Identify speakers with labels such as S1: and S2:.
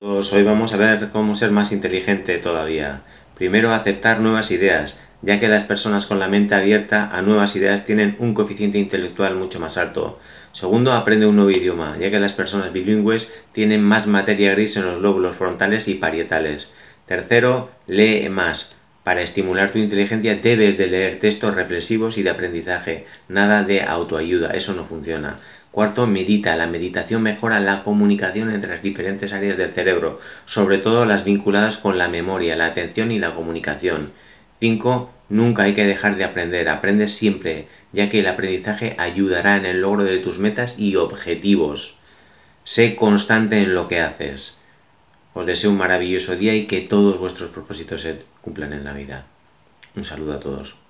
S1: Pues hoy vamos a ver cómo ser más inteligente todavía. Primero, aceptar nuevas ideas, ya que las personas con la mente abierta a nuevas ideas tienen un coeficiente intelectual mucho más alto. Segundo, aprende un nuevo idioma, ya que las personas bilingües tienen más materia gris en los lóbulos frontales y parietales. Tercero, lee más. Para estimular tu inteligencia debes de leer textos reflexivos y de aprendizaje, nada de autoayuda, eso no funciona. Cuarto, medita. La meditación mejora la comunicación entre las diferentes áreas del cerebro, sobre todo las vinculadas con la memoria, la atención y la comunicación. Cinco, Nunca hay que dejar de aprender, aprende siempre, ya que el aprendizaje ayudará en el logro de tus metas y objetivos. Sé constante en lo que haces. Os deseo un maravilloso día y que todos vuestros propósitos se cumplan en la vida.
S2: Un saludo a todos.